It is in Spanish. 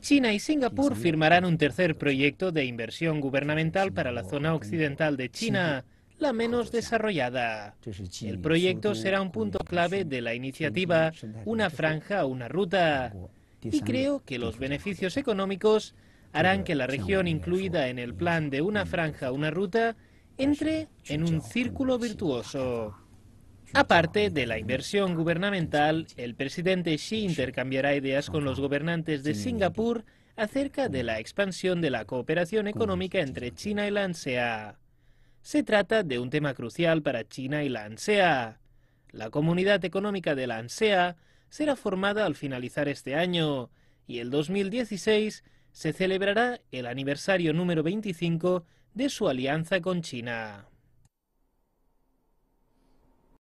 China y Singapur firmarán un tercer proyecto de inversión gubernamental para la zona occidental de China, la menos desarrollada. El proyecto será un punto clave de la iniciativa Una franja, una ruta. Y creo que los beneficios económicos harán que la región incluida en el plan de Una franja, una ruta entre en un círculo virtuoso. Aparte de la inversión gubernamental, el presidente Xi intercambiará ideas con los gobernantes de Singapur acerca de la expansión de la cooperación económica entre China y la ANSEA. Se trata de un tema crucial para China y la ANSEA. La comunidad económica de la ANSEA será formada al finalizar este año y el 2016 se celebrará el aniversario número 25 de su alianza con China.